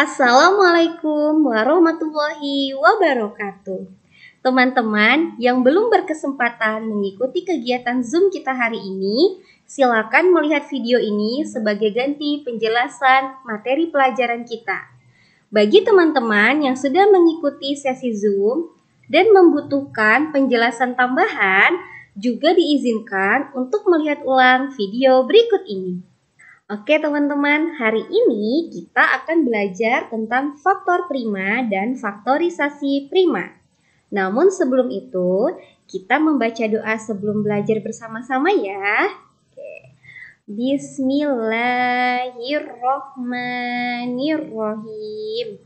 Assalamualaikum warahmatullahi wabarakatuh. Teman-teman yang belum berkesempatan mengikuti kegiatan Zoom kita hari ini, silakan melihat video ini sebagai ganti penjelasan materi pelajaran kita. Bagi teman-teman yang sudah mengikuti sesi Zoom dan membutuhkan penjelasan tambahan, juga diizinkan untuk melihat ulang video berikut ini. Oke teman-teman, hari ini kita akan belajar tentang faktor prima dan faktorisasi prima. Namun sebelum itu, kita membaca doa sebelum belajar bersama-sama ya. Oke. Bismillahirrohmanirrohim.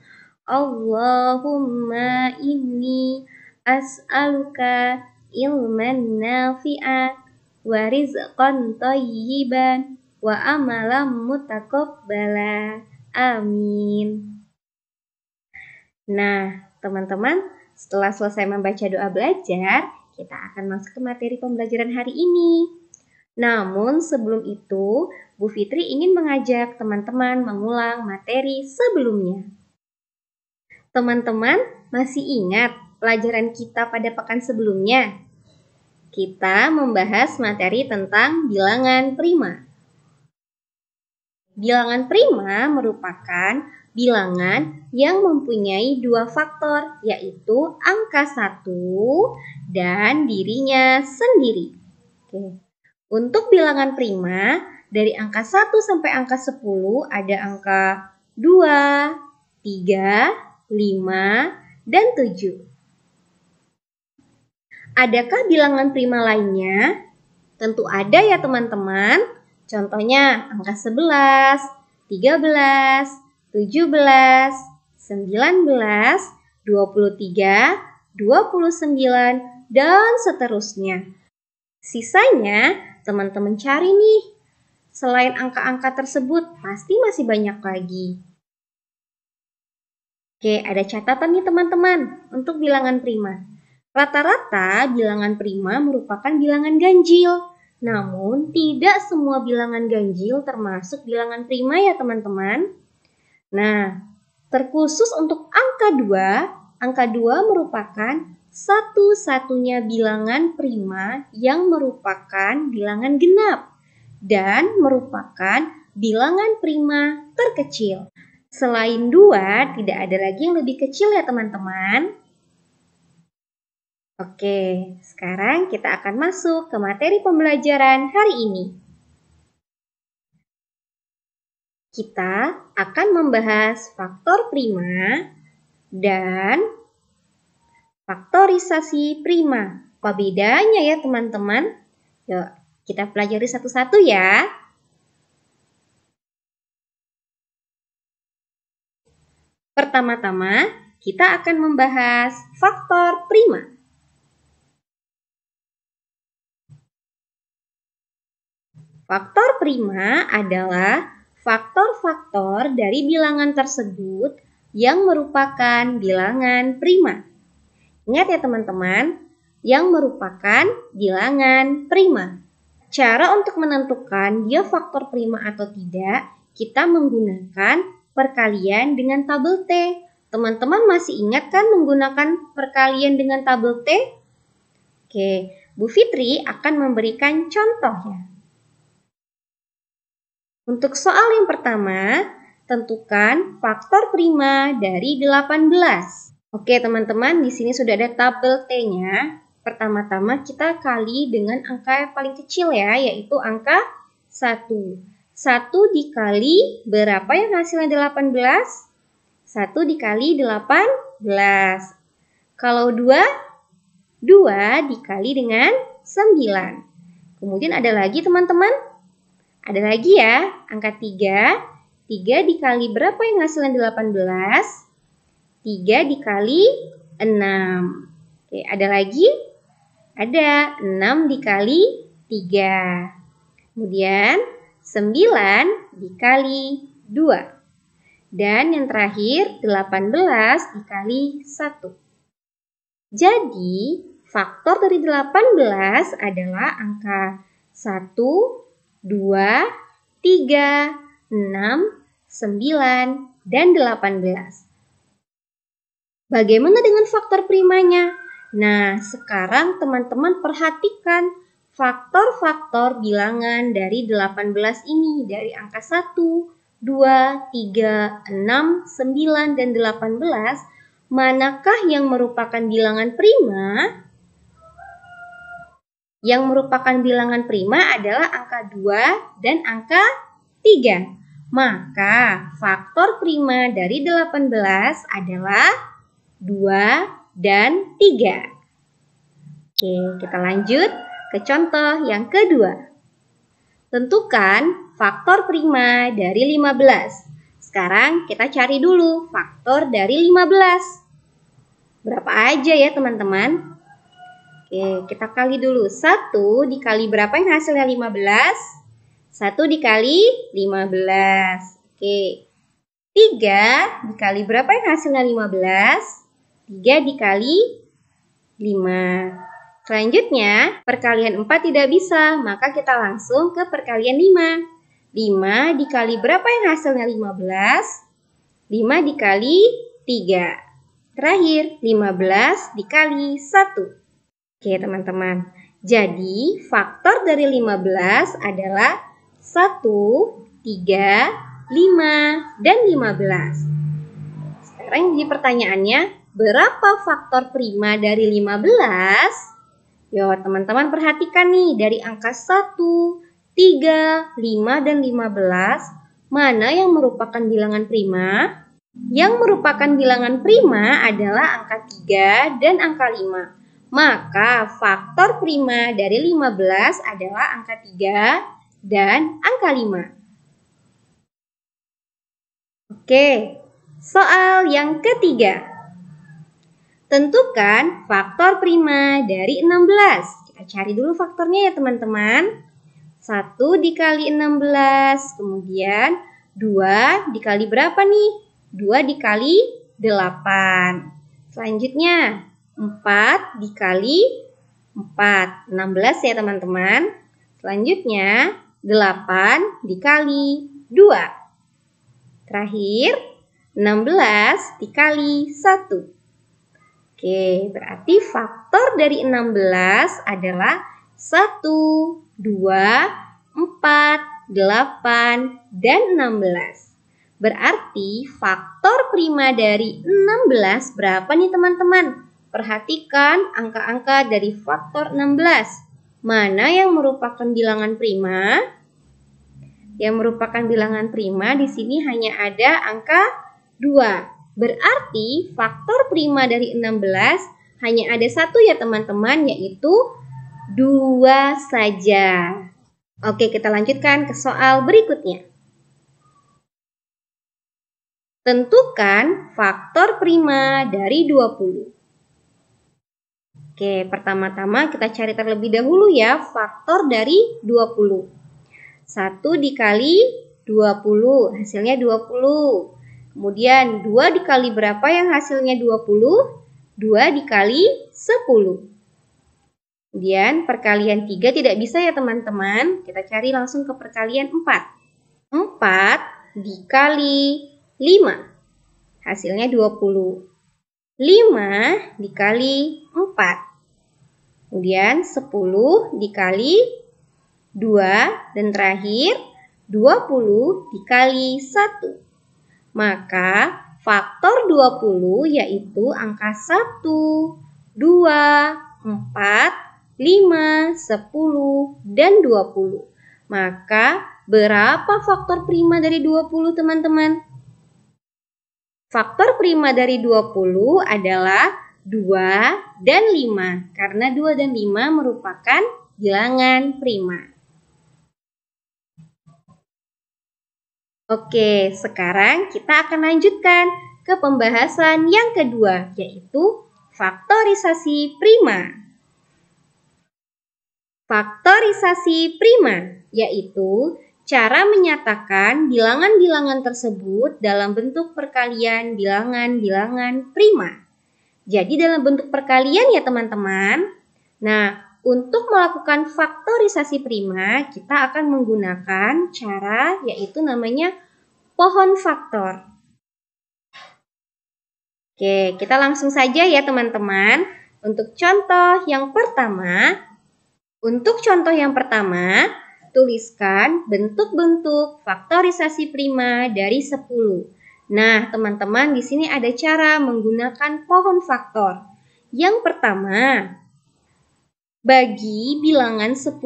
Allahumma inni as'aluka ilman nafi'a wa rizqan tayyiban wa amalam mutakobbala. Amin. Nah, teman-teman, setelah selesai membaca doa belajar, kita akan masuk ke materi pembelajaran hari ini. Namun sebelum itu, Bu Fitri ingin mengajak teman-teman mengulang materi sebelumnya. Teman-teman masih ingat pelajaran kita pada pekan sebelumnya? Kita membahas materi tentang bilangan prima. Bilangan prima merupakan bilangan yang mempunyai dua faktor, yaitu angka satu dan dirinya sendiri. Oke. Untuk bilangan prima, dari angka 1 sampai angka 10 ada angka 2, 3, 5, dan 7. Adakah bilangan prima lainnya? Tentu ada ya teman-teman. Contohnya angka 11, 13, 17, 19, 23, 29, dan seterusnya. Sisanya teman-teman cari nih. Selain angka-angka tersebut, pasti masih banyak lagi. Oke, ada catatan nih teman-teman untuk bilangan prima. Rata-rata bilangan prima merupakan bilangan ganjil namun, tidak semua bilangan ganjil termasuk bilangan prima ya teman-teman. Nah, terkhusus untuk angka 2, angka 2 merupakan satu-satunya bilangan prima yang merupakan bilangan genap dan merupakan bilangan prima terkecil. Selain dua, tidak ada lagi yang lebih kecil ya teman-teman. Oke, sekarang kita akan masuk ke materi pembelajaran hari ini. Kita akan membahas faktor prima dan faktorisasi prima. Apa bedanya ya teman-teman? Yuk, kita pelajari satu-satu ya. Pertama-tama, kita akan membahas faktor prima. Faktor prima adalah faktor-faktor dari bilangan tersebut yang merupakan bilangan prima. Ingat ya teman-teman, yang merupakan bilangan prima. Cara untuk menentukan dia faktor prima atau tidak, kita menggunakan perkalian dengan tabel T. Teman-teman masih ingat kan menggunakan perkalian dengan tabel T? Oke, Bu Fitri akan memberikan contohnya. ya. Untuk soal yang pertama, tentukan faktor prima dari 18. Oke, teman-teman, di sini sudah ada tabel T-nya. Pertama-tama kita kali dengan angka yang paling kecil ya, yaitu angka 1. 1 dikali berapa yang hasilnya 18? 1 dikali 18. Kalau 2, 2 dikali dengan 9. Kemudian ada lagi teman-teman ada lagi ya, angka 3. 3 dikali berapa yang hasilnya 18? 3 dikali 6. Oke, ada lagi? Ada, 6 dikali 3. Kemudian, 9 dikali 2. Dan yang terakhir, 18 dikali 1. Jadi, faktor dari 18 adalah angka 1, 2, 3, 6, 9, dan 18. Bagaimana dengan faktor primanya? Nah, sekarang teman-teman perhatikan faktor-faktor bilangan dari 18 ini dari angka 1, 2, 3, 6, 9, dan 18 manakah yang merupakan bilangan prima yang merupakan bilangan prima adalah angka 2 dan angka 3. Maka faktor prima dari 18 adalah 2 dan 3. Oke, kita lanjut ke contoh yang kedua. Tentukan faktor prima dari 15. Sekarang kita cari dulu faktor dari 15. Berapa aja ya teman-teman? Oke, kita kali dulu. 1 dikali berapa yang hasilnya 15? 1 dikali 15. Oke. 3 dikali berapa yang hasilnya 15? 3 dikali 5. Selanjutnya, perkalian 4 tidak bisa, maka kita langsung ke perkalian 5. 5 dikali berapa yang hasilnya 15? 5 dikali 3. Terakhir, 15 dikali 1. Oke teman-teman, jadi faktor dari 15 adalah 1, 3, 5, dan 15. Sekarang jadi pertanyaannya, berapa faktor prima dari 15? Yo teman-teman perhatikan nih, dari angka 1, 3, 5, dan 15, mana yang merupakan bilangan prima? Yang merupakan bilangan prima adalah angka 3 dan angka 5. Maka faktor prima dari 15 adalah angka 3 dan angka 5. Oke, soal yang ketiga. Tentukan faktor prima dari 16. Kita cari dulu faktornya ya teman-teman. 1 dikali 16, kemudian 2 dikali berapa nih? 2 dikali 8. Selanjutnya, 4 dikali 4. 16 ya teman-teman. Selanjutnya 8 dikali 2. Terakhir 16 dikali 1. Oke, berarti faktor dari 16 adalah 1, 2, 4, 8, dan 16. Berarti faktor prima dari 16 berapa nih teman-teman? Perhatikan angka-angka dari faktor 16. Mana yang merupakan bilangan prima? Yang merupakan bilangan prima di sini hanya ada angka 2. Berarti faktor prima dari 16 hanya ada satu ya teman-teman yaitu 2 saja. Oke kita lanjutkan ke soal berikutnya. Tentukan faktor prima dari 20. Oke, pertama-tama kita cari terlebih dahulu ya faktor dari 20. 1 dikali 20, hasilnya 20. Kemudian 2 dikali berapa yang hasilnya 20? 2 dikali 10. Kemudian perkalian 3 tidak bisa ya teman-teman. Kita cari langsung ke perkalian 4. 4 dikali 5. Hasilnya 20. 5 dikali 4. Kemudian 10 dikali 2 dan terakhir 20 dikali 1. Maka faktor 20 yaitu angka 1, 2, 4, 5, 10, dan 20. Maka berapa faktor prima dari 20 teman-teman? Faktor prima dari 20 adalah 2 dan 5 karena 2 dan 5 merupakan bilangan prima. Oke, sekarang kita akan lanjutkan ke pembahasan yang kedua yaitu faktorisasi prima. Faktorisasi prima yaitu Cara menyatakan bilangan-bilangan tersebut dalam bentuk perkalian bilangan-bilangan prima. Jadi dalam bentuk perkalian ya teman-teman. Nah, untuk melakukan faktorisasi prima, kita akan menggunakan cara yaitu namanya pohon faktor. Oke, kita langsung saja ya teman-teman. Untuk contoh yang pertama, untuk contoh yang pertama, tuliskan bentuk-bentuk faktorisasi prima dari 10. Nah, teman-teman, di sini ada cara menggunakan pohon faktor. Yang pertama, bagi bilangan 10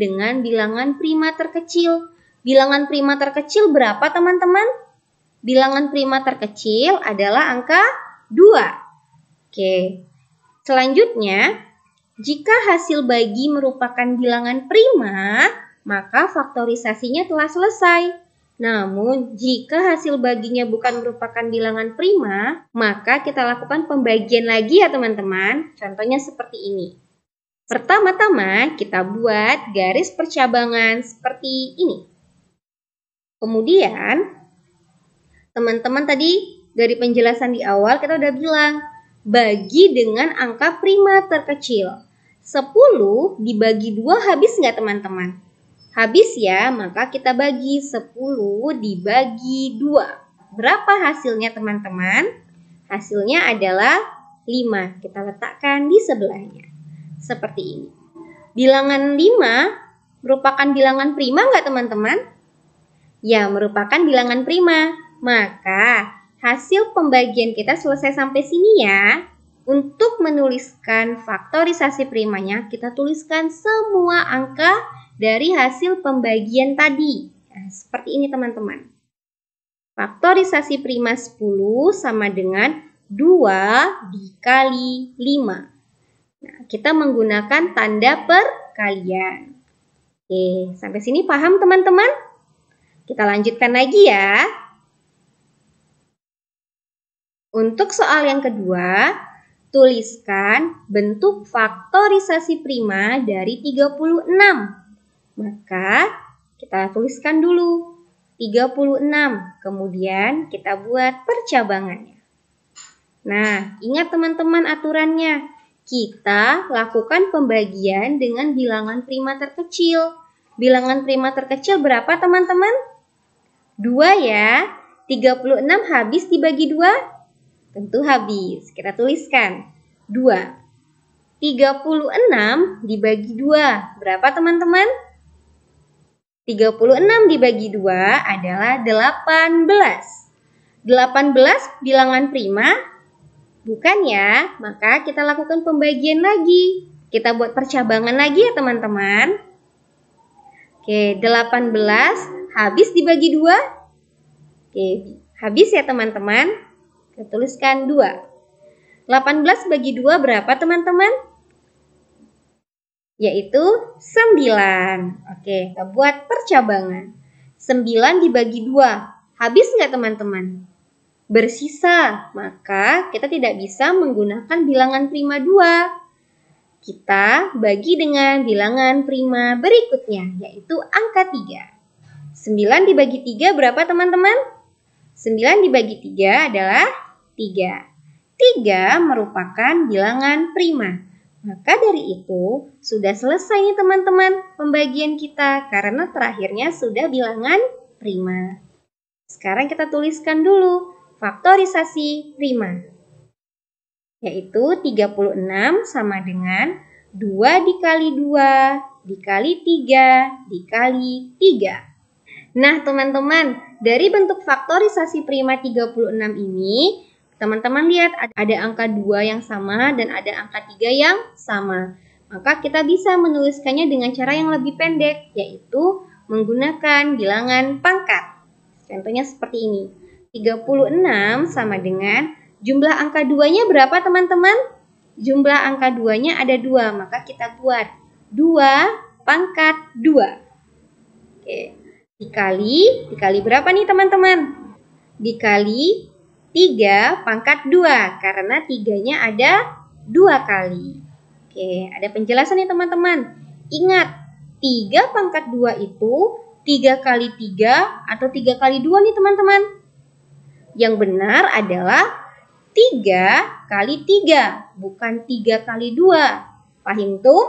dengan bilangan prima terkecil. Bilangan prima terkecil berapa, teman-teman? Bilangan prima terkecil adalah angka 2. Oke. Selanjutnya, jika hasil bagi merupakan bilangan prima, maka faktorisasinya telah selesai. Namun, jika hasil baginya bukan merupakan bilangan prima, maka kita lakukan pembagian lagi ya teman-teman. Contohnya seperti ini. Pertama-tama, kita buat garis percabangan seperti ini. Kemudian, teman-teman tadi dari penjelasan di awal kita udah bilang, bagi dengan angka prima terkecil. 10 dibagi 2 habis nggak teman-teman? Habis ya, maka kita bagi 10 dibagi 2. Berapa hasilnya teman-teman? Hasilnya adalah 5. Kita letakkan di sebelahnya. Seperti ini. Bilangan 5 merupakan bilangan prima nggak teman-teman? Ya, merupakan bilangan prima. Maka hasil pembagian kita selesai sampai sini ya. Untuk menuliskan faktorisasi primanya, kita tuliskan semua angka dari hasil pembagian tadi. Nah, seperti ini teman-teman. Faktorisasi prima 10 sama dengan 2 dikali 5. Nah, kita menggunakan tanda perkalian. Oke, sampai sini paham teman-teman? Kita lanjutkan lagi ya. Untuk soal yang kedua, tuliskan bentuk faktorisasi prima dari 36. Maka kita tuliskan dulu 36. Kemudian kita buat percabangannya. Nah, ingat teman-teman aturannya. Kita lakukan pembagian dengan bilangan prima terkecil. Bilangan prima terkecil berapa teman-teman? 2 ya. 36 habis dibagi 2? Tentu habis. Kita tuliskan 2. 36 dibagi 2. Berapa teman-teman? 36 dibagi 2 adalah 18. 18 bilangan prima, bukan ya? Maka kita lakukan pembagian lagi. Kita buat percabangan lagi ya teman-teman. Oke, 18 habis dibagi 2. Oke, habis ya teman-teman. Kita tuliskan 2. 18 bagi 2 berapa teman-teman? yaitu 9. Oke, kita buat percabangan. 9 dibagi 2, habis nggak teman-teman? Bersisa, maka kita tidak bisa menggunakan bilangan prima 2. Kita bagi dengan bilangan prima berikutnya, yaitu angka 3. 9 dibagi 3 berapa teman-teman? 9 dibagi 3 adalah 3. 3 merupakan bilangan prima. Maka dari itu, sudah selesai nih teman-teman pembagian kita karena terakhirnya sudah bilangan prima. Sekarang kita tuliskan dulu faktorisasi prima. Yaitu 36 sama dengan 2 dikali 2 dikali 3 dikali 3. Nah teman-teman, dari bentuk faktorisasi prima 36 ini, Teman-teman lihat ada angka 2 yang sama dan ada angka 3 yang sama. Maka kita bisa menuliskannya dengan cara yang lebih pendek, yaitu menggunakan bilangan pangkat. Contohnya seperti ini. 36 sama dengan jumlah angka 2-nya berapa teman-teman? Jumlah angka 2-nya ada 2, maka kita buat 2 pangkat 2. Oke. Dikali, dikali berapa nih teman-teman? Dikali 3 pangkat 2 karena tiganya ada dua kali. Oke, ada penjelasan ya teman-teman. Ingat, 3 pangkat 2 itu 3 kali 3 atau 3 kali 2 nih teman-teman. Yang benar adalah 3 kali 3, bukan 3 kali 2. Paham tuh?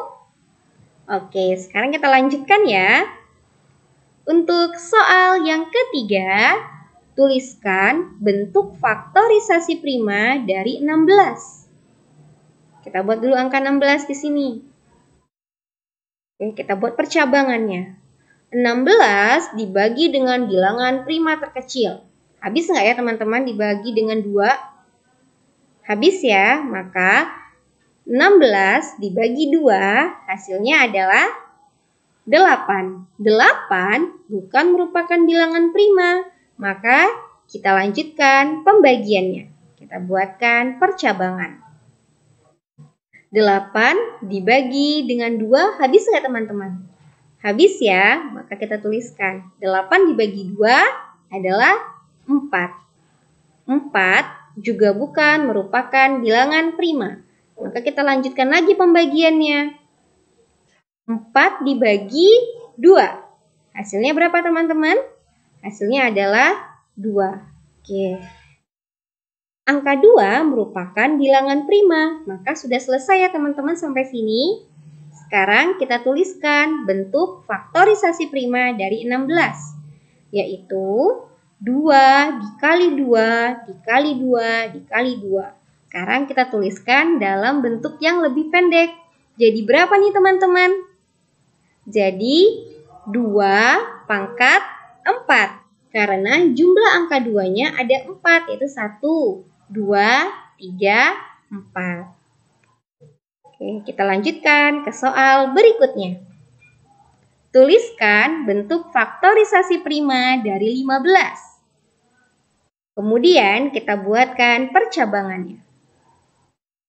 Oke, sekarang kita lanjutkan ya. Untuk soal yang ketiga, Tuliskan bentuk faktorisasi prima dari 16. Kita buat dulu angka 16 di sini. Oke, kita buat percabangannya. 16 dibagi dengan bilangan prima terkecil. Habis nggak ya teman-teman dibagi dengan 2? Habis ya, maka 16 dibagi 2 hasilnya adalah 8. 8 bukan merupakan bilangan prima, maka kita lanjutkan pembagiannya. Kita buatkan percabangan. 8 dibagi dengan 2 habis nggak teman-teman? Habis ya, maka kita tuliskan 8 dibagi 2 adalah 4. 4 juga bukan merupakan bilangan prima. Maka kita lanjutkan lagi pembagiannya. 4 dibagi 2. Hasilnya berapa teman-teman? Hasilnya adalah 2. Oke. Angka 2 merupakan bilangan prima, maka sudah selesai ya teman-teman sampai sini. Sekarang kita tuliskan bentuk faktorisasi prima dari 16, yaitu 2 dikali 2 dikali 2 dikali 2. Sekarang kita tuliskan dalam bentuk yang lebih pendek. Jadi berapa nih teman-teman? Jadi 2 pangkat 4. Karena jumlah angka duanya ada 4, yaitu 1, 2, 3, 4. Oke, kita lanjutkan ke soal berikutnya. Tuliskan bentuk faktorisasi prima dari 15. Kemudian kita buatkan percabangannya.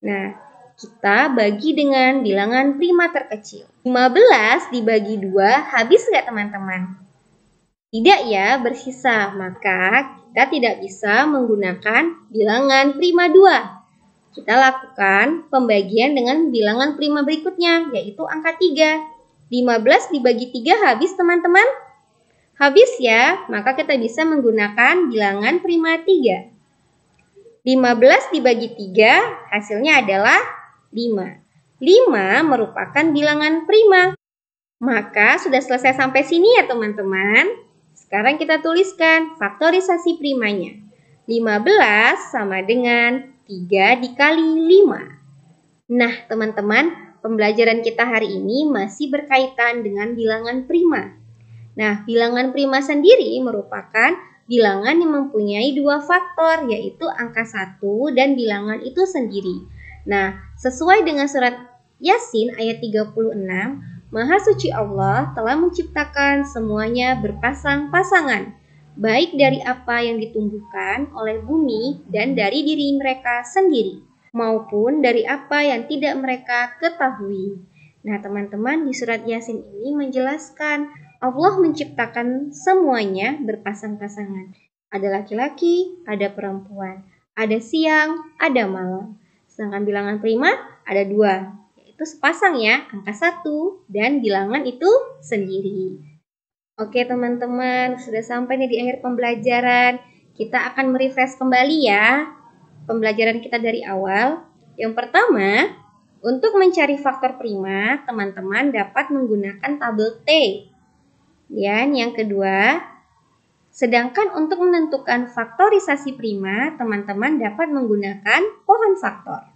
Nah, kita bagi dengan bilangan prima terkecil. 15 dibagi 2 habis nggak teman-teman? tidak ya bersisa, maka kita tidak bisa menggunakan bilangan prima 2. Kita lakukan pembagian dengan bilangan prima berikutnya, yaitu angka 3. 15 dibagi 3 habis teman-teman? Habis ya, maka kita bisa menggunakan bilangan prima 3. 15 dibagi 3 hasilnya adalah 5. 5 merupakan bilangan prima. Maka sudah selesai sampai sini ya teman-teman. Sekarang kita tuliskan faktorisasi primanya. 15 sama dengan 3 dikali 5. Nah, teman-teman, pembelajaran kita hari ini masih berkaitan dengan bilangan prima. Nah, bilangan prima sendiri merupakan bilangan yang mempunyai dua faktor, yaitu angka 1 dan bilangan itu sendiri. Nah, sesuai dengan surat Yasin ayat 36, Maha Suci Allah telah menciptakan semuanya berpasang-pasangan, baik dari apa yang ditumbuhkan oleh bumi dan dari diri mereka sendiri, maupun dari apa yang tidak mereka ketahui. Nah, teman-teman, di surat Yasin ini menjelaskan Allah menciptakan semuanya berpasang-pasangan. Ada laki-laki, ada perempuan, ada siang, ada malam. Sedangkan bilangan prima ada dua, itu sepasang ya, angka 1 dan bilangan itu sendiri. Oke teman-teman, sudah sampai nih di akhir pembelajaran. Kita akan merefresh kembali ya pembelajaran kita dari awal. Yang pertama, untuk mencari faktor prima, teman-teman dapat menggunakan tabel T. Dan yang kedua, sedangkan untuk menentukan faktorisasi prima, teman-teman dapat menggunakan pohon faktor.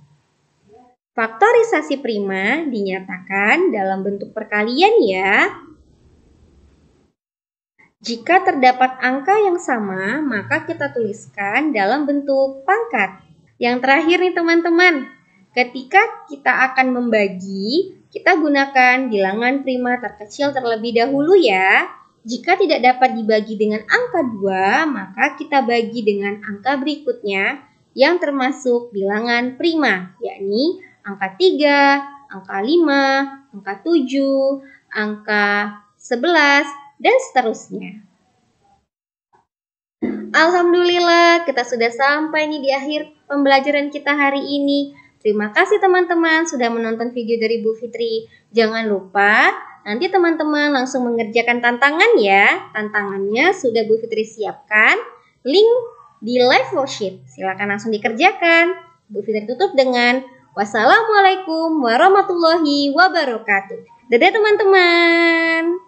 Faktorisasi prima dinyatakan dalam bentuk perkalian ya. Jika terdapat angka yang sama, maka kita tuliskan dalam bentuk pangkat. Yang terakhir nih teman-teman, ketika kita akan membagi, kita gunakan bilangan prima terkecil terlebih dahulu ya. Jika tidak dapat dibagi dengan angka 2, maka kita bagi dengan angka berikutnya yang termasuk bilangan prima, yakni angka 3, angka 5, angka 7, angka 11, dan seterusnya. Alhamdulillah, kita sudah sampai nih di akhir pembelajaran kita hari ini. Terima kasih teman-teman sudah menonton video dari Bu Fitri. Jangan lupa nanti teman-teman langsung mengerjakan tantangan ya. Tantangannya sudah Bu Fitri siapkan. Link di live worksheet. Silakan langsung dikerjakan. Bu Fitri tutup dengan Wassalamualaikum warahmatullahi wabarakatuh. Dadah teman-teman.